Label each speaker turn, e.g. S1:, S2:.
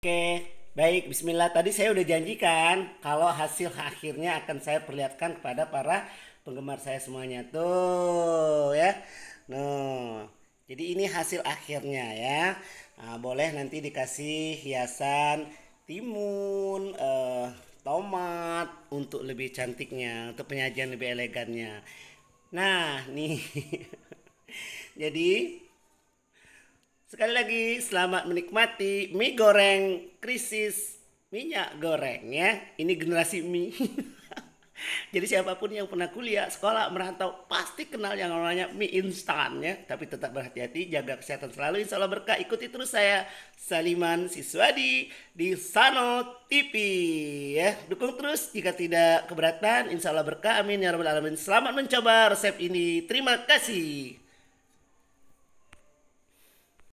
S1: Oke, baik. Bismillah. Tadi saya udah janjikan kalau hasil akhirnya akan saya perlihatkan kepada para penggemar saya semuanya. Tuh, ya. Nuh. jadi ini hasil akhirnya ya. Nah, boleh nanti dikasih hiasan timun, eh, tomat untuk lebih cantiknya, untuk penyajian lebih elegannya. Nah, nih. jadi Sekali lagi selamat menikmati mie goreng krisis minyak goreng ya. Ini generasi mie. Jadi siapapun yang pernah kuliah, sekolah, merantau pasti kenal yang namanya mie instan ya. Tapi tetap berhati-hati, jaga kesehatan selalu. Insya Allah berkah. Ikuti terus saya Saliman Siswadi di Sano TV ya. Dukung terus jika tidak keberatan. Insya Allah berkah. Amin ya rabbal alamin. Selamat mencoba resep ini. Terima kasih.